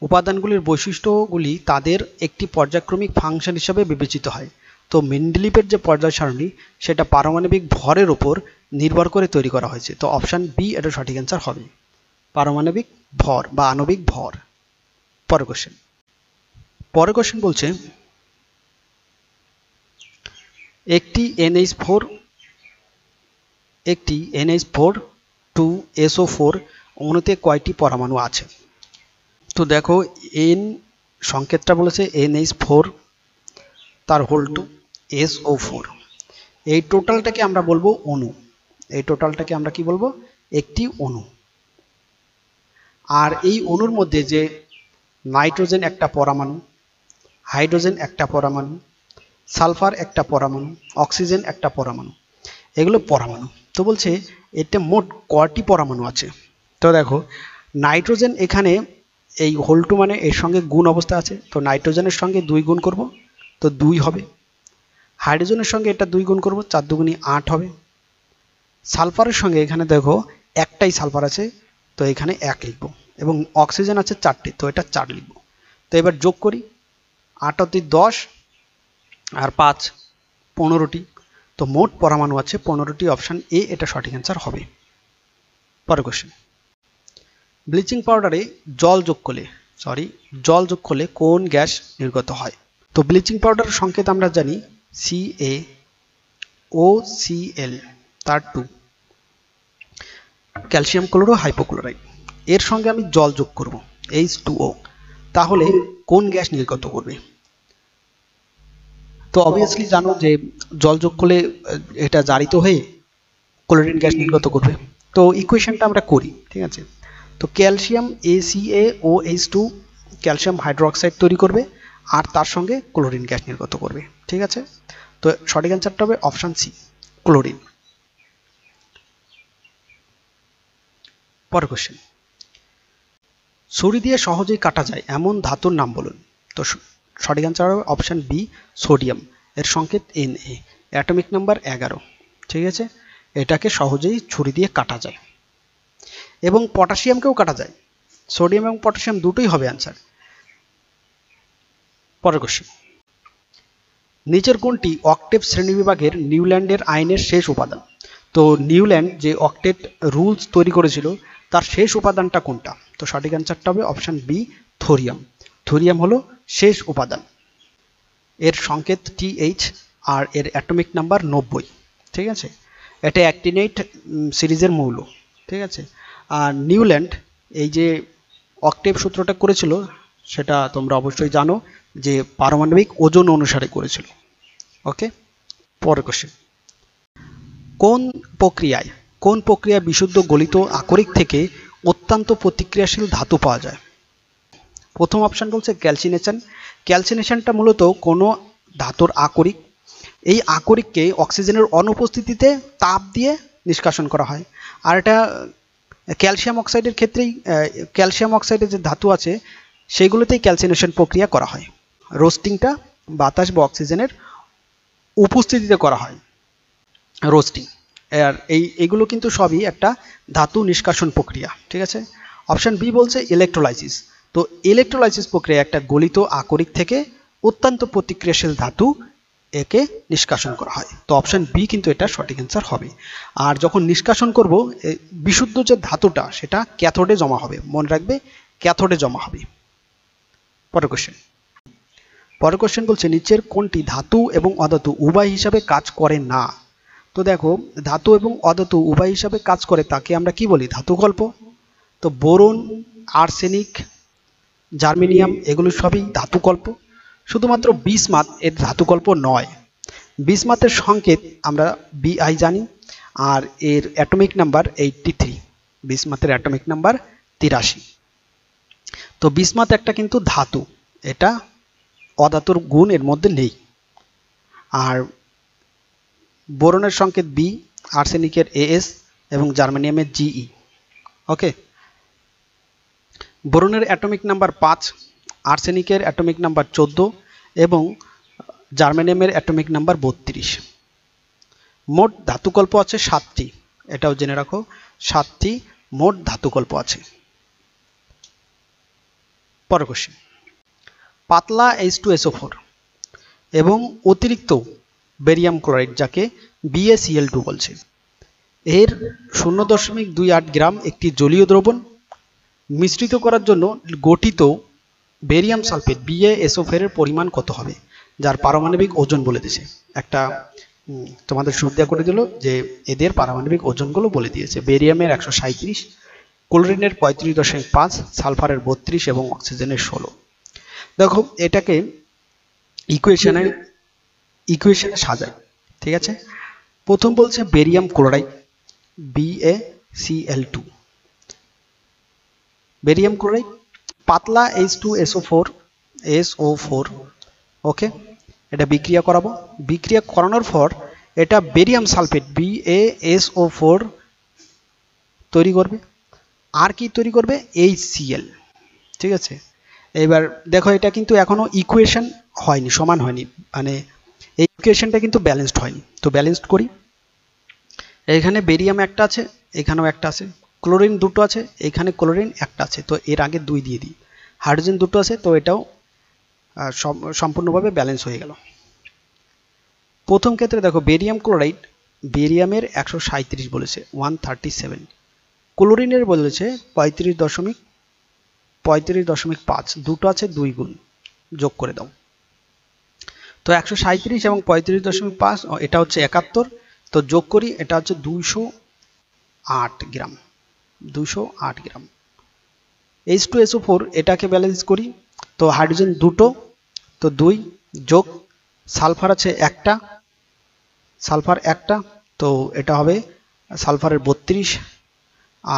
S1: উপাদানগুলির বৈশিষ্ট্যগুলি তাদের একটি পর্যায়ক্রমিক ফাংশন হিসাবে বিবেচিত হয় তো মেন্ডেলিপের যে পর্যায় সারণী সেটা পারমাণবিক ভরের ওপর নির্ভর করে তৈরি করা হয়েছে তো অপশান বি এটা সঠিক অ্যান্সার হবে পারমাণবিক ভর বা আণবিক ভর পরের কোশ্চেন পরের কোশ্চেন বলছে একটি এনএইচ ফোর একটি NH four two SO four অনুতে কয়টি পরমাণু আছে তো দেখো এন সংকেতটা বলেছে এন এইচ ফোর তার whole two S O four এই টোটালটাকে আমরা বলবো অণু এই টোটালটাকে আমরা কি বলবো একটি অণু আর এই অণুর মধ্যে যে নাইট্রোজেন একটা পরমাণু হাইড্রোজেন একটা পরমাণু সালফার একটা পরমাণু অক্সিজেন একটা পরমাণু এগুলো পরমাণু তো বলছে এতে মোট কটি পরমাণু আছে তো দেখো নাইট্রোজেন এখানে এই হোল টু মানে এর সঙ্গে গুণ অবস্থা আছে তো নাইট্রোজেনের সঙ্গে দুই গুণ করব তো দুই হবে হাইড্রোজেনের সঙ্গে এটা দুই গুণ করব চার দুগুণি আট হবে সালফারের সঙ্গে এখানে দেখো একটাই সালফার আছে তো এখানে এক লিখব এবং অক্সিজেন আছে চারটি তো এটা চার লিখব তো এবার যোগ করি আটটি দশ আর পাঁচ পনেরোটি তো মোট পরমাণু আছে পনেরোটি অপশান এ এটা সঠিক অ্যান্সার হবে পরের কোশ্চেন ব্লিচিং পাউডারে জল যোগ করলে সরি জল যোগ করলে কোন গ্যাস নির্গত হয় তো ব্লিচিং পাউডার সংকেত আমরা জানি সি এ ও সি এল তার টু ক্যালসিয়াম ক্লোরো হাইপোক্লোরাইড এর সঙ্গে আমি জল যোগ করব এইচ টু ও তাহলে কোন গ্যাস নির্গত করবে তো অবভিয়াসলি জানো যে জল যোগ করলে এটা জারিত হয়ে ক্লোরিন গ্যাস নির্গত করবে তো ইকুয়েশনটা আমরা করি ঠিক আছে তো ক্যালসিয়াম এ O H two calcium hydroxide তৈরি করবে আর তার সঙ্গে ক্লোরিন গ্যাস নির্গত করবে ঠিক আছে তো সঠিক অ্যান্সারটা হবে অপশান সি ক্লোরিন পর কোশ্চেন ছুরি দিয়ে সহজেই কাটা যায় এমন ধাতুর নাম বলুন তো সঠিক অ্যান্সার হবে অপশান বি সোডিয়াম এর সংকেত এন এ অ্যাটমিক নাম্বার এগারো ঠিক আছে এটাকে সহজেই ছুরি দিয়ে কাটা যায় এবং পটাশিয়ামকেও কাটা যায় সোডিয়াম এবং পটাশিয়াম দুটোই হবে অ্যান্সার পরের কোশ্চেন নিচের কোনটি অক্টেভ শ্রেণীবিভাগের নিউল্যান্ডের আইনের শেষ উপাদান তো নিউল্যান্ড যে অক্টেট রুলস তৈরি করেছিল তার শেষ উপাদানটা কোনটা তো সঠিক অ্যান্সারটা হবে অপশান বি থোরিয়াম থোরিয়াম হলো শেষ উপাদান এর সংকেত টিএইচ আর এর অ্যাটমিক নাম্বার নব্বই ঠিক আছে এটা অ্যাক্টিনেট সিরিজের মৌল ঠিক আছে আর নিউল্যান্ড এই যে অক্টেভ সূত্রটা করেছিল সেটা তোমরা অবশ্যই জানো যে পারমাণবিক ওজন অনুসারে করেছিল ওকে পরের কোশ্চেন কোন প্রক্রিয়ায় কোন প্রক্রিয়া বিশুদ্ধ গলিত আকরিক থেকে অত্যন্ত প্রতিক্রিয়াশীল ধাতু পাওয়া যায় প্রথম অপশান বলছে ক্যালসিনেশন ক্যালসিনেশনটা মূলত কোনো ধাতুর আকরিক এই আকরিককে অক্সিজেনের অনুপস্থিতিতে তাপ দিয়ে নিষ্কাশন করা হয় আর এটা ক্যালসিয়াম অক্সাইডের ক্ষেত্রেই ক্যালসিয়াম অক্সাইডের যে ধাতু আছে সেগুলোতেই ক্যালসিনেশন প্রক্রিয়া করা হয় রোস্টিংটা বাতাস বা অক্সিজেনের উপস্থিতিতে করা হয় রোস্টিং আর এই এগুলো কিন্তু সবই একটা ধাতু নিষ্কাশন প্রক্রিয়া ঠিক আছে অপশান বি বলছে ইলেকট্রোলাইসিস তো ইলেকট্রোলাইসিস প্রক্রিয়া একটা গলিত আকরিক থেকে অত্যন্ত প্রতিক্রিয়াশীল ধাতু একে নিষ্কাশন করা হয় তো অপশান বি কিন্তু এটা সঠিক অ্যান্সার হবে আর যখন নিষ্কাশন করব বিশুদ্ধ যে ধাতুটা সেটা ক্যাথোডে জমা হবে মনে রাখবে ক্যাথোডে জমা হবে পরের কোশ্চেন পরের কোশ্চেন বলছে নিচের কোনটি ধাতু এবং অধাতু উভয় হিসাবে কাজ করে না তো দেখো ধাতু এবং অধাতু উভয় হিসাবে কাজ করে তাকে আমরা কি বলি ধাতু গল্প তো বোরন আর্সেনিক জার্মেনিয়াম এগুলো সবই ধাতু গল্প শুধুমাত্র বিসমাত এর ধাতুকল্প নয় বিসমাতের সংকেত আমরা বিআই জানি আর এর অ্যাটমিক নাম্বার এইটটি থ্রি বিসমাতের অ্যাটমিক নাম্বার তিরাশি তো বিসমাত একটা কিন্তু ধাতু এটা অধাতুর গুণ এর মধ্যে নেই আর বোরনের সংকেত বি আর্সেনিকের এএস এবং জার্মানিয়ামের জিই ওকে বোরনের অ্যাটমিক নাম্বার পাঁচ আর্সেনিকের অ্যাটমিক নাম্বার চোদ্দ এবং জার্মেনিয়ামের অ্যাটমিক নাম্বার বত্রিশ মোট ধাতুকল্প আছে সাতটি এটাও জেনে রাখো সাতটি মোট ধাতুকল্প আছে পর কোশ্চেন পাতলা এইচ টু এসও ফোর এবং অতিরিক্ত বেরিয়াম ক্লোরাইড যাকে বিএসিএল টু বলছে এর শূন্য দশমিক দুই আট গ্রাম একটি জলীয় দ্রবণ মিশ্রিত করার জন্য গঠিত বেরিয়াম সালফেট বিএএসওফের পরিমাণ কত হবে যার পারমাণবিক ওজন বলে দিয়েছে একটা তোমাদের সুবিধা করে দিল যে এদের পারমাণবিক ওজনগুলো বলে দিয়েছে বেরিয়ামের একশো সাঁত্রিশ ক্লোরিনের পঁয়ত্রিশ দশমিক পাঁচ সালফারের বত্রিশ এবং অক্সিজেনের ষোলো দেখো এটাকে ইকুয়েশনের ইকুয়েশনে সাজায় ঠিক আছে প্রথম বলছে barium chloride BA CL two barium chloride পাতলা H two SO four SO four okay এটা বিক্রিয়া করাবো বিক্রিয়া করানোর পর এটা barium sulphate B A S O four তৈরি করবে আর কি তৈরি করবে এইচ সিএল ঠিক আছে এবার দেখো এটা কিন্তু এখনও ইকুয়েশন হয়নি সমান হয়নি মানে এই ইকুয়েশানটা কিন্তু ব্যালেন্সড হয়নি তো ব্যালেন্সড করি এখানে বেরিয়াম একটা আছে এখানেও একটা আছে ক্লোরিন দুটো আছে এখানে ক্লোরিন একটা আছে তো এর আগে দুই দিয়ে দিই হাইড্রোজেন দুটো আছে তো এটাও সম্পূর্ণভাবে ব্যালেন্স হয়ে গেল প্রথম ক্ষেত্রে দেখো বেরিয়াম ক্লোরাইড বেরিয়ামের একশো সাঁত্রিশ বলেছে ওয়ান থার্টি সেভেন ক্লোরিনের বলেছে পঁয়ত্রিশ দশমিক পঁয়ত্রিশ দশমিক পাঁচ দুটো আছে দুই গুণ যোগ করে দাও তো একশো সাঁত্রিশ এবং পঁয়ত্রিশ দশমিক পাঁচ এটা হচ্ছে একাত্তর তো যোগ করি এটা হচ্ছে দুইশো আট গ্রাম দুশো আট gram H two SO four এটাকে ব্যালেন্স করি তো হাইড্রোজেন দুটো তো দুই যোগ সালফার আছে একটা সালফার একটা তো এটা হবে সালফারের বত্রিশ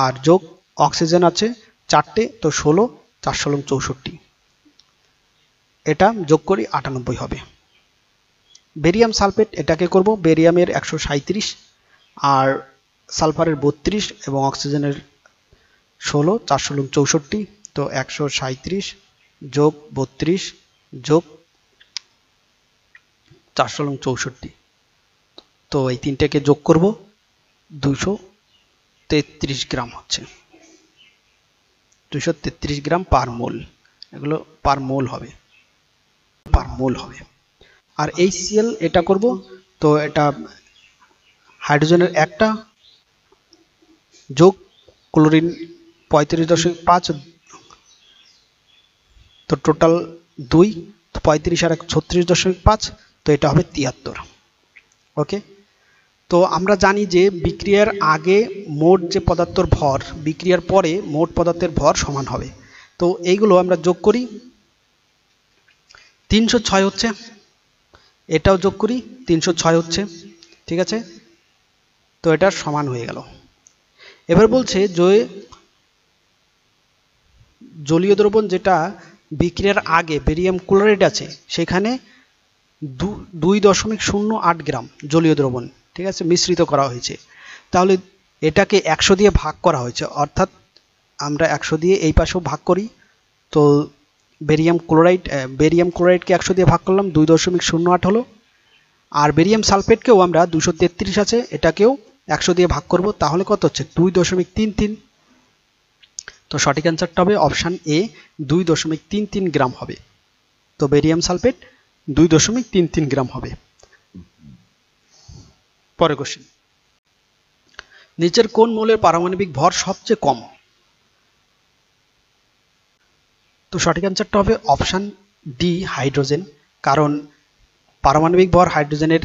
S1: আর যোগ অক্সিজেন আছে চারটে তো ষোলো চার ষোলো চৌষট্টি এটা যোগ করি আটানব্বই হবে বেরিয়াম সালফেট এটাকে করব বেরিয়ামের একশো সাঁত্রিশ আর সালফারের বত্রিশ এবং অক্সিজেনের ষোলো চারশো লুং চৌষট্টি তো একশো সাঁত্রিশ যোগ বত্রিশ যোগ চারশো লং চৌষট্টি তো এই তিনটাকে যোগ করব দুশো তেত্রিশ গ্রাম হচ্ছে দুশো তেত্রিশ গ্রাম পার মোল এগুলো পার মোল হবে পার মোল হবে আর এই সিএল এটা করব তো এটা হাইড্রোজেনের একটা যোগ ক্লোরিন পঁয়ত্রিশ দশমিক পাঁচ তো টোটাল দুই পঁয়ত্রিশ আর এক ছত্রিশ দশমিক পাঁচ তো এটা হবে তিয়াত্তর ওকে তো আমরা জানি যে বিক্রিয়ার আগে মোট যে পদার্থর ভর বিক্রিয়ার পরে মোট পদার্থের ভর সমান হবে তো এইগুলো আমরা যোগ করি তিনশো ছয় হচ্ছে এটাও যোগ করি তিনশো ছয় হচ্ছে ঠিক আছে তো এটা সমান হয়ে গেল এবার বলছে যে জলীয় দ্রবণ যেটা বিক্রিয়ার আগে বেরিয়াম ক্লোরাইড আছে সেখানে দুই দশমিক শূন্য আট গ্রাম জলীয় দ্রবণ ঠিক আছে মিশ্রিত করা হয়েছে তাহলে এটাকে একশো দিয়ে ভাগ করা হয়েছে অর্থাৎ আমরা একশো দিয়ে এই পাশেও ভাগ করি তো বেরিয়াম ক্লোরাইড বেরিয়াম ক্লোরাইডকে একশো দিয়ে ভাগ করলাম দুই দশমিক শূন্য আট হলো আর বেরিয়াম সালফেটকেও আমরা দুশো তেত্রিশ আছে এটাকেও একশো দিয়ে ভাগ করব তাহলে কত হচ্ছে দুই দশমিক তিন তিন তো সঠিক অ্যান্সারটা হবে অপশান এ দুই দশমিক তিন তিন গ্রাম হবে তো বেরিয়াম সালফেট দুই দশমিক তিন তিন গ্রাম হবে পরে কোশ্চেন নিচের কোন মৌলের পারমাণবিক ভর সবচেয়ে কম তো সঠিক অ্যান্সারটা হবে অপশান ডি হাইড্রোজেন কারণ পারমাণবিক ভর হাইড্রোজেনের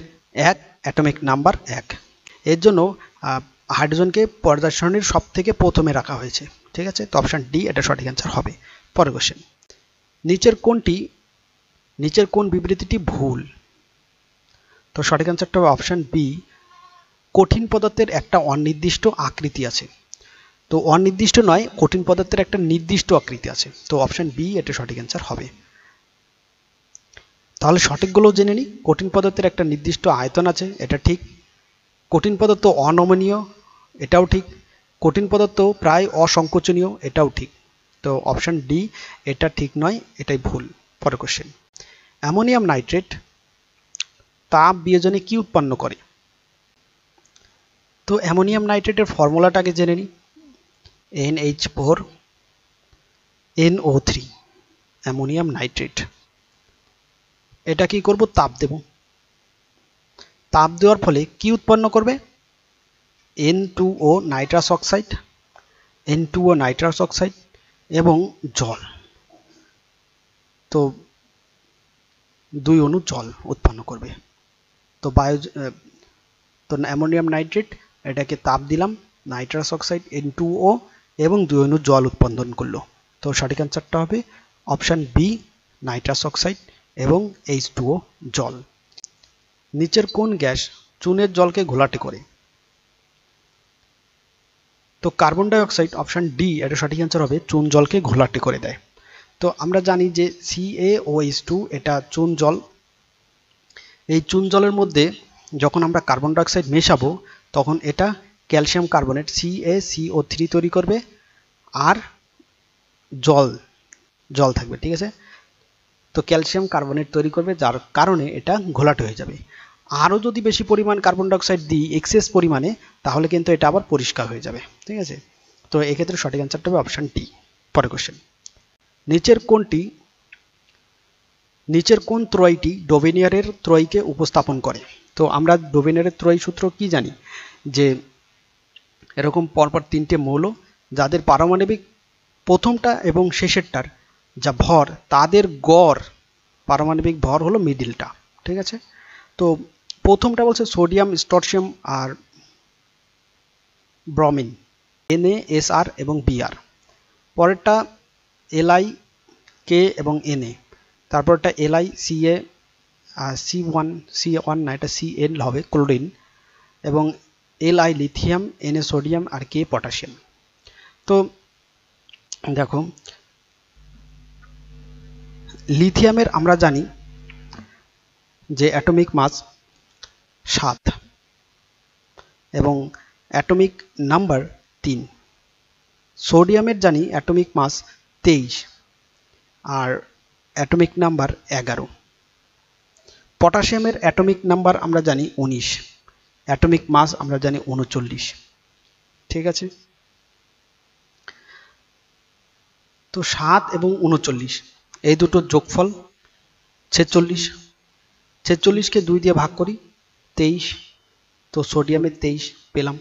S1: এক অ্যাটমিক নাম্বার এক এর জন্য হাইড্রোজেনকে পর্যায় সব থেকে প্রথমে রাখা হয়েছে ঠিক আছে তো অপশান ডি এটা সঠিক অ্যান্সার হবে পরের কোশ্চেন নিচের কোনটি নিচের কোন বিবৃতিটি ভুল তো সঠিক অ্যান্সারটা হবে অপশান বি কঠিন পদার্থের একটা অনির্দিষ্ট আকৃতি আছে তো অনির্দিষ্ট নয় কঠিন পদার্থের একটা নির্দিষ্ট আকৃতি আছে তো অপশান বি এটা সঠিক অ্যান্সার হবে তাহলে সঠিকগুলো জেনে নিই কঠিন পদার্থের একটা নির্দিষ্ট আয়তন আছে এটা ঠিক কঠিন পদার্থ অনমনীয় এটাও ঠিক কঠিন পদার্থ প্রায় অসংকোচনীয় এটাও ঠিক তো অপশান ডি এটা ঠিক নয় এটাই ভুল পরের কোশ্চেন অ্যামোনিয়াম নাইট্রেট তাপ বিয়োজনে কি উৎপন্ন করে তো অ্যামোনিয়াম নাইট্রেটের ফর্মুলাটাকে জেনে নিই N H four O three ammonium nitrate এটা কি করব তাপ দেব তাপ দেওয়ার ফলে কি উৎপন্ন করবে N two O nitrous oxide N two O nitrous oxide এবং জল তো দুই অণু জল উৎপন্ন করবে তো বায়ো তো অ্যামোনিয়াম নাইট্রেট এটাকে তাপ দিলাম nitrous oxide N two O এবং দুই অণু জল উৎপাদন করলো তো সঠিক অ্যান্সারটা হবে অপশান বি নাইট্রাস অক্সাইড এবং এইচ টু জল নিচের কোন গ্যাস চুনের জলকে ঘোলাটে করে তো কার্বন ডাইঅক্সাইড অপশান ডি এটা সঠিক অ্যান্সার হবে চুন জলকে ঘোলাটে করে দেয় তো আমরা জানি যে সিএওএইচ টু এটা চুন জল এই চুন জলের মধ্যে যখন আমরা কার্বন ডাইঅক্সাইড মেশাবো তখন এটা ক্যালসিয়াম কার্বনেট সিএসিও থ্রি তৈরি করবে আর জল জল থাকবে ঠিক আছে তো ক্যালসিয়াম কার্বনেট তৈরি করবে যার কারণে এটা ঘোলাটে হয়ে যাবে আরও যদি বেশি পরিমাণ কার্বন ডাইঅক্সাইড দিই এক্সেস পরিমাণে তাহলে কিন্তু এটা আবার পরিষ্কার হয়ে যাবে ঠিক আছে তো এক্ষেত্রে সঠিক অ্যান্সারটা হবে অপশান ডি পরে কোশ্চেন নিচের কোনটি নিচের কোন ত্রয়টি ডোভেনিয়ারের ত্রয়কে উপস্থাপন করে তো আমরা ডোভেনিয়ারের ত্রয় সূত্র কি জানি যে এরকম পরপর তিনটে মৌল যাদের পারমাণবিক প্রথমটা এবং শেষেরটার যা ভর তাদের গড় পারমাণবিক ভর হলো মিডিলটা ঠিক আছে তো প্রথমটা বলছে সোডিয়াম স্টরশিয়াম আর ব্রমিন এনএ এসআর এবং বিআর পরেরটা এলআই কে এবং এনএ তারপরটা LI CA C one C one না এটা সি এন হবে ক্লোরিন এবং এলআই লিথিয়াম এনএ সোডিয়াম আর কে পটাশিয়াম তো দেখো লিথিয়ামের আমরা জানি যে অ্যাটমিক মাছ সাত এবং অ্যাটমিক নাম্বার তিন সোডিয়ামের জানি অ্যাটমিক মাস তেইশ আর অ্যাটমিক নাম্বার এগারো পটাশিয়ামের অ্যাটমিক নাম্বার আমরা জানি উনিশ অ্যাটমিক মাস আমরা জানি উনচল্লিশ ঠিক আছে তো সাত এবং উনচল্লিশ এই দুটো যোগফল ছেচল্লিশ ছেচল্লিশকে দুই দিয়ে ভাগ করি তেইশ তো সোডিয়ামের তেইশ পেলাম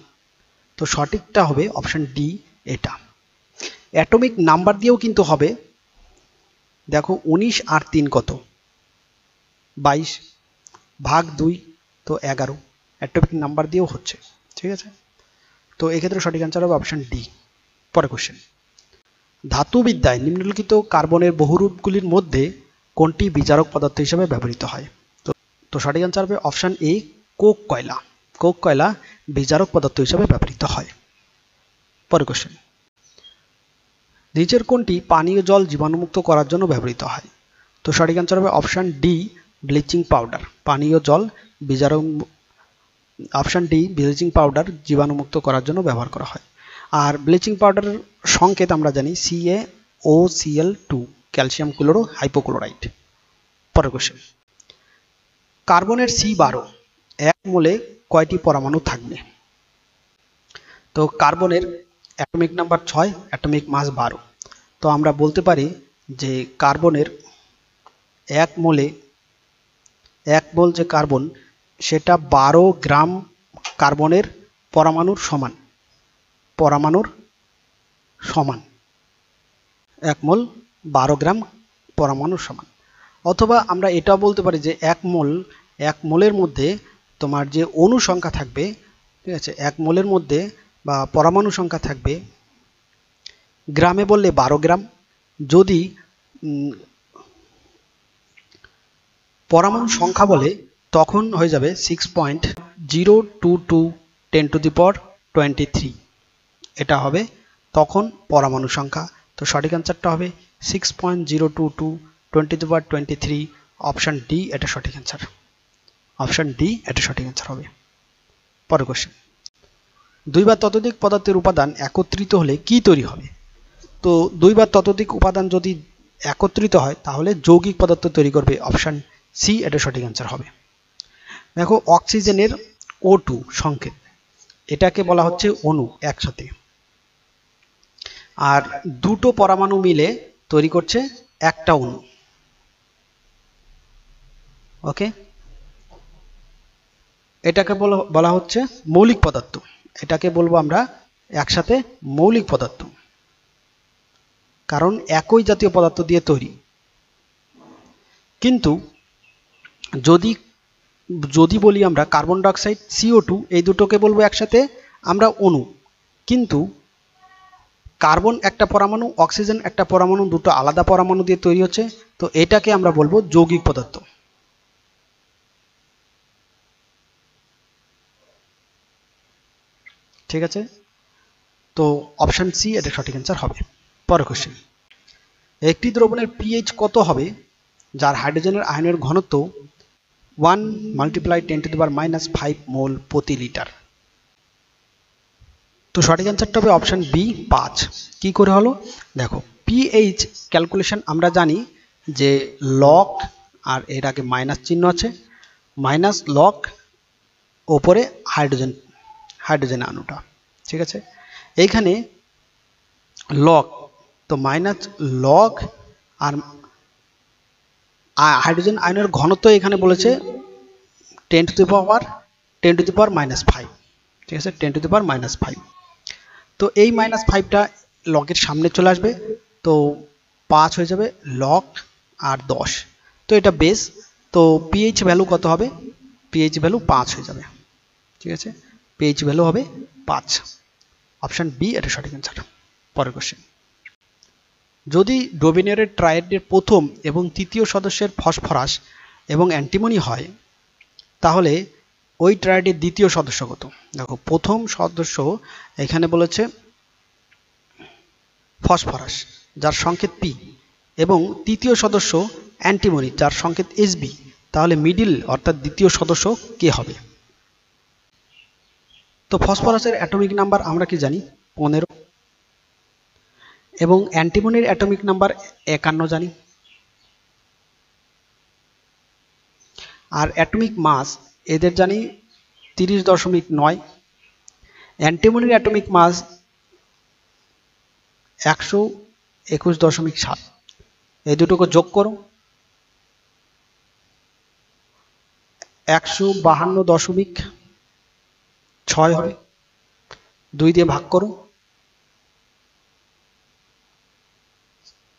S1: তো সঠিকটা হবে অপশান ডি এটা অ্যাটমিক নাম্বার দিয়েও কিন্তু হবে দেখো উনিশ আর তিন কত বাইশ ভাগ দুই তো এগারো অ্যাটমিক নাম্বার দিয়েও হচ্ছে ঠিক আছে তো এক্ষেত্রে সঠিক অ্যান্সার হবে অপশান ডি পরে কোশ্চেন ধাতুবিদ্যায় নিম্নলিখিত কার্বনের বহুরূপগুলির মধ্যে কোনটি বিচারক পদার্থ হিসেবে ব্যবহৃত হয় তো সঠিক অ্যান্সার হবে অপশান এ কোক কয়লা কোক কয়লা বিজারক পদার্থ হিসেবে ব্যবহৃত হয় পরে কোশ্চেন নিচের কোনটি পানীয় জল জীবাণুমুক্ত করার জন্য ব্যবহৃত হয় তো সঠিক অ্যান্সার হবে অপশান ডি ব্লিচিং পাউডার পানীয় জল বিজারক অপশান ডি ব্লিচিং পাউডার জীবাণুমুক্ত করার জন্য ব্যবহার করা হয় আর ব্লিচিং পাউডারের সংকেত আমরা জানি CA O CL two calcium chloro hypochlorite পরের কোশ্চেন কার্বনের সি বারো এক মোলে কয়টি পরমাণু থাকবে তো কার্বনের অ্যাটমিক নাম্বার ছয় অ্যাটমিক মাস বারো তো আমরা বলতে পারি যে কার্বনের এক মোলে এক মোল যে কার্বন সেটা বারো গ্রাম কার্বনের পরমাণুর সমান পরমাণুর সমান এক মোল বারো গ্রাম পরমাণুর সমান অথবা আমরা এটা বলতে পারি যে এক মোল এক মোলের মধ্যে তোমার যে অণু সংখ্যা থাকবে ঠিক আছে এক মোলের মধ্যে বা পরমাণু সংখ্যা থাকবে গ্রামে বললে বারো গ্রাম যদি পরমাণু সংখ্যা বলে তখন হয়ে যাবে six point zero two two ten to the power twenty three এটা হবে তখন পরমাণু সংখ্যা তো সঠিক অ্যান্সারটা হবে six point zero two two twenty two power twenty three option D এটা সঠিক অ্যান্সার অপশন ডি এটা সঠিক অ্যান্সার হবে পরের কোশ্চেন দুই বা ততোধিক পদার্থের উপাদান একত্রিত হলে কি তৈরি হবে তো দুই বা ততোধিক উপাদান যদি একত্রিত হয় তাহলে যৌগিক পদার্থ তৈরি করবে অপশান সি এটা সঠিক অ্যান্সার হবে দেখো অক্সিজেনের ও টু সংকেত এটাকে বলা হচ্ছে অণু একসাথে আর দুটো পরমাণু মিলে তৈরি করছে একটা অণু ওকে এটাকে বলা হচ্ছে মৌলিক পদার্থ এটাকে বলবো আমরা একসাথে মৌলিক পদার্থ কারণ একই জাতীয় পদার্থ দিয়ে তৈরি কিন্তু যদি যদি বলি আমরা কার্বন ডাইঅক্সাইড সিও টু এই দুটোকে বলবো একসাথে আমরা অণু কিন্তু কার্বন একটা পরমাণু অক্সিজেন একটা পরমাণু দুটো আলাদা পরমাণু দিয়ে তৈরি হচ্ছে তো এটাকে আমরা বলবো যৌগিক পদার্থ ঠিক আছে তো অপশান সি এটা সঠিক অ্যান্সার হবে পর কোশ্চেন একটি দ্রবণের পিএইচ কত হবে যার হাইড্রোজেনের আয়নের ঘনত্ব ওয়ান মাল্টিপ্লাই টেন টু বার মাইনাস ফাইভ মোল প্রতি লিটার তো সঠিক অ্যান্সারটা হবে অপশান বি পাঁচ কি করে হলো দেখো পিএইচ ক্যালকুলেশন আমরা জানি যে লক আর এর আগে মাইনাস চিহ্ন আছে মাইনাস লক ওপরে হাইড্রোজেন হাইড্রোজেন আনুটা ঠিক আছে এইখানে লক তো মাইনাস লক আর হাইড্রোজেন আয়নের ঘনত্ব এখানে বলেছে ten to the power ten to the power minus five ঠিক আছে ten to the power minus five তো এই মাইনাস ফাইভটা লকের সামনে চলে আসবে তো পাঁচ হয়ে যাবে লক আর দশ তো এটা বেস তো পিএইচ ভ্যালু কত হবে পিএইচ ভ্যালু পাঁচ হয়ে যাবে ঠিক আছে পেজ ভ্যালু হবে পাঁচ অপশান বি এটা সঠিক অ্যান্সার পরের কোশ্চেন যদি ডোমিনিয়ারের ট্রায়েডের প্রথম এবং তৃতীয় সদস্যের ফসফরাস এবং অ্যান্টিমনি হয় তাহলে ওই ট্রায়েডের দ্বিতীয় সদস্য কত দেখো প্রথম সদস্য এখানে বলেছে ফসফরাস যার সংকেত পি এবং তৃতীয় সদস্য অ্যান্টিমনি যার সংকেত এসবি তাহলে মিডিল অর্থাৎ দ্বিতীয় সদস্য কে হবে তো ফসফরাসের অ্যাটমিক নাম্বার আমরা কি জানি পনেরো এবং অ্যান্টিমনির অ্যাটমিক নাম্বার একান্ন জানি আর অ্যাটমিক মাস এদের জানি তিরিশ দশমিক নয় অ্যান্টিমনির অ্যাটমিক মাস একশো একুশ দশমিক সাত এই দুটোকে যোগ করো একশো বাহান্ন দশমিক ছয় হবে দুই দিয়ে ভাগ করো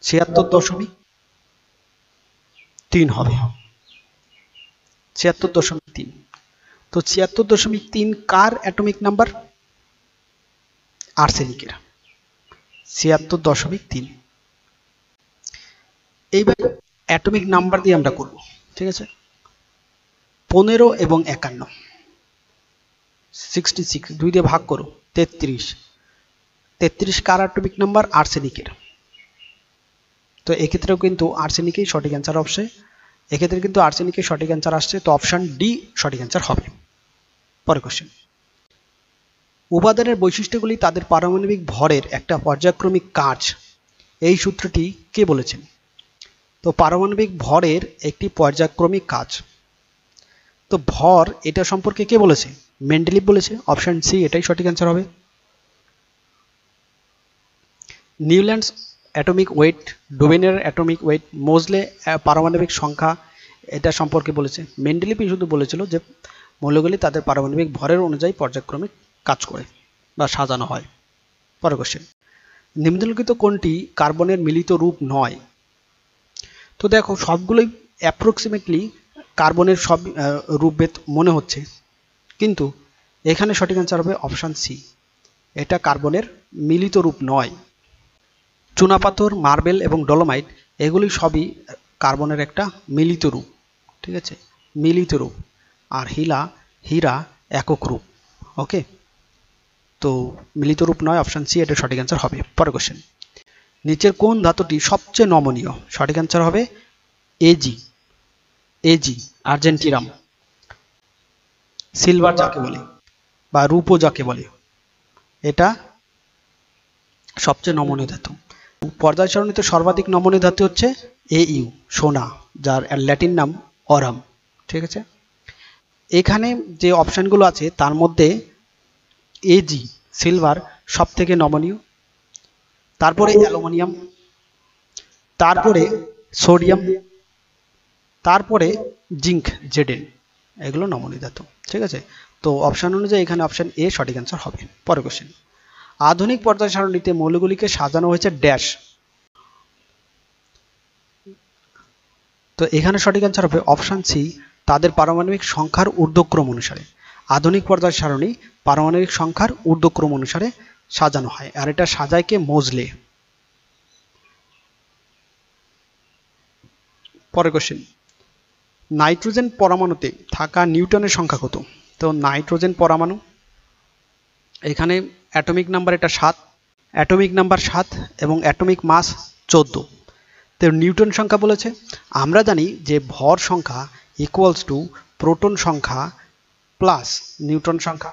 S1: ছিয়াত্তর দশমিক তিন হবে ছিয়াত্তর দশমিক তিন তো ছিয়াত্তর দশমিক তিন কার অ্যাটমিক নাম্বার আর্সেনিকের ছিয়াত্তর দশমিক তিন এইবার অ্যাটমিক নাম্বার দিয়ে আমরা করব ঠিক আছে পনেরো এবং একান্ন সিক্সটি সিক্স দুই দিয়ে ভাগ করো তেত্রিশ তেত্রিশ কার অ্যাটমিক নাম্বার আর্সেনিকের তো এক্ষেত্রেও কিন্তু আর্সেনিকেই সঠিক অ্যান্সার অপশে এক্ষেত্রে কিন্তু আর্সেনিকের সঠিক অ্যান্সার আসছে তো অপশান ডি সঠিক অ্যান্সার হবে পরে কোশ্চেন উপাদানের বৈশিষ্ট্যগুলি তাদের পারমাণবিক ভরের একটা পর্যায়ক্রমিক কাজ এই সূত্রটি কে বলেছেন তো পারমাণবিক ভরের একটি পর্যায়ক্রমিক কাজ তো ভর এটা সম্পর্কে কে বলেছে মেন্ডেলিভ বলেছে অপশান সি এটাই সঠিক অ্যান্সার হবে নিউল্যান্ডস অ্যাটমিক ওয়েট ডোবেনের অ্যাটমিক ওয়েট মোজলে পারমাণবিক সংখ্যা এটা সম্পর্কে বলেছে মেন্ডেলিপই শুধু বলেছিল যে মৌলগুলি তাদের পারমাণবিক ভরের অনুযায়ী পর্যায়ক্রমে কাজ করে বা সাজানো হয় পরের কোশ্চেন নিম্নলিখিত কোনটি কার্বনের মিলিত রূপ নয় তো দেখো সবগুলোই অ্যাপ্রক্সিমেটলি কার্বনের সব রূপভেদ মনে হচ্ছে কিন্তু এখানে সঠিক অ্যান্সার হবে অপশান সি এটা কার্বনের মিলিত রূপ নয় চুনাপাথর মার্বেল এবং ডলোমাইট এগুলি সবই কার্বনের একটা মিলিত রূপ ঠিক আছে মিলিত রূপ আর হিলা হীরা একক রূপ ওকে তো মিলিত রূপ নয় অপশান সি এটা সঠিক অ্যান্সার হবে পরে কোশ্চেন নিচের কোন ধাতুটি সবচেয়ে নমনীয় সঠিক অ্যান্সার হবে এজি এজি আর্জেন্টিনাম সিলভার যাকে বলে বা রূপো যাকে বলে এটা সবচেয়ে নমনীয় ধাতু পর্যায় সারণীতে সর্বাধিক নমনীয় ধাতু হচ্ছে এ ইউ সোনা যার ল্যাটিন নাম অরাম ঠিক আছে এখানে যে অপশানগুলো আছে তার মধ্যে এজি সিলভার সব থেকে নমনীয় তারপরে অ্যালুমিনিয়াম তারপরে সোডিয়াম তারপরে জিঙ্ক জেডেন এগুলো নমনীয় ধাতু ঠিক আছে তো অপশান অনুযায়ী এখানে অপশান এ সঠিক অ্যান্সার হবে পরে কোশ্চেন আধুনিক পর্যায় সারণীতে মৌলগুলিকে সাজানো হয়েছে ড্যাশ তো এখানে সঠিক অ্যান্সার হবে অপশান সি তাদের পারমাণবিক সংখ্যার ঊর্ধ্বক্রম অনুসারে আধুনিক পর্যায় সারণী পারমাণবিক সংখ্যার ঊর্ধ্বক্রম অনুসারে সাজানো হয় আর এটা কে মজলে পরের কোশ্চেন নাইট্রোজেন পরমাণুতে থাকা নিউটনের সংখ্যা কত তো নাইট্রোজেন পরমাণু এখানে অ্যাটমিক নাম্বার এটা সাত অ্যাটমিক নাম্বার সাত এবং অ্যাটমিক মাস চোদ্দ তো নিউটন সংখ্যা বলেছে আমরা জানি যে ভর সংখ্যা ইকুয়ালস টু প্রোটন সংখ্যা প্লাস নিউটন সংখ্যা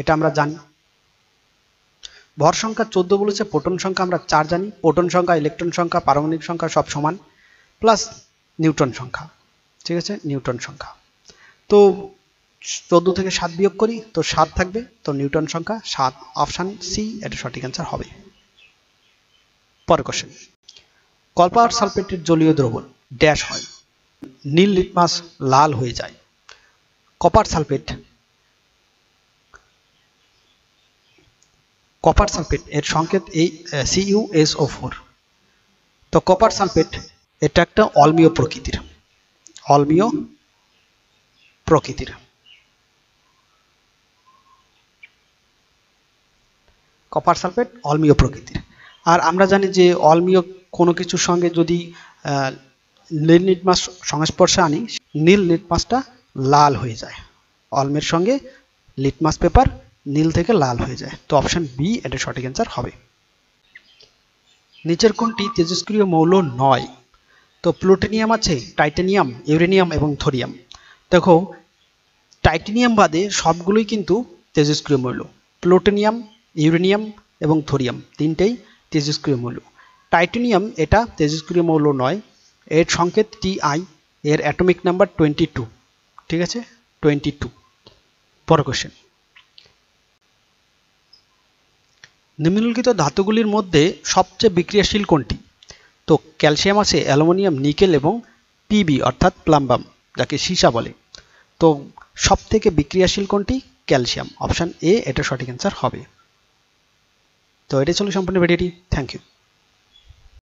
S1: এটা আমরা জানি ভর সংখ্যা চোদ্দ বলেছে প্রোটন সংখ্যা আমরা চার জানি প্রোটন সংখ্যা ইলেকট্রন সংখ্যা পারমাণবিক সংখ্যা সব সমান প্লাস নিউটন সংখ্যা ঠিক আছে নিউটন সংখ্যা তো চোদ্দো থেকে সাত বিয়োগ করি তো সাত থাকবে তো নিউটন সংখ্যা সাত অপশান সি এটা সঠিক অ্যান্সার হবে পরের কোশ্চেন কলপার সালফেটের জলীয় দ্রবণ ড্যাশ হয় নীল লিটমাস লাল হয়ে যায় কপার সালফেট কপার সালফেট এর সংকেত এই সিইউএসও ফোর তো কপার সালফেট এটা একটা অলমীয় প্রকৃতির অলমীয় প্রকৃতির কপার সালফেট অলমীয় প্রকৃতির আর আমরা জানি যে অলমীয় কোনো কিছুর সঙ্গে যদি নীল নিটমাস সংস্পর্শে আনি নীল নিটমাসটা লাল হয়ে যায় অলমের সঙ্গে লিটমাস পেপার নীল থেকে লাল হয়ে যায় তো অপশান বি এটা সঠিক অ্যান্সার হবে নিচের কোনটি তেজস্ক্রিয় মৌল নয় তো প্লুটোনিয়াম আছে টাইটানিয়াম ইউরেনিয়াম এবং থোরিয়াম দেখো টাইটেনিয়াম বাদে সবগুলোই কিন্তু তেজস্ক্রিয় মৌল প্লুটোনিয়াম ইউরেনিয়াম এবং থোরিয়াম তিনটেই তেজস্ক্রিয় মৌল টাইটেনিয়াম এটা তেজস্ক্রিয় মৌল নয় এর সংকেত টিআই এর অ্যাটমিক নাম্বার টোয়েন্টি টু ঠিক আছে টোয়েন্টি টু পর কোশ্চেন নিম্নলিখিত ধাতুগুলির মধ্যে সবচেয়ে বিক্রিয়াশীল কোনটি তো ক্যালসিয়াম আছে অ্যালুমিনিয়াম নিকেল এবং পিবি অর্থাৎ প্লাম্বাম যাকে সীসা বলে তো সব থেকে বিক্রিয়াশীল কোনটি ক্যালসিয়াম অপশান এ এটা সঠিক অ্যান্সার হবে তো এটাই ছিল সম্পূর্ণ ভিডিওটি থ্যাংক ইউ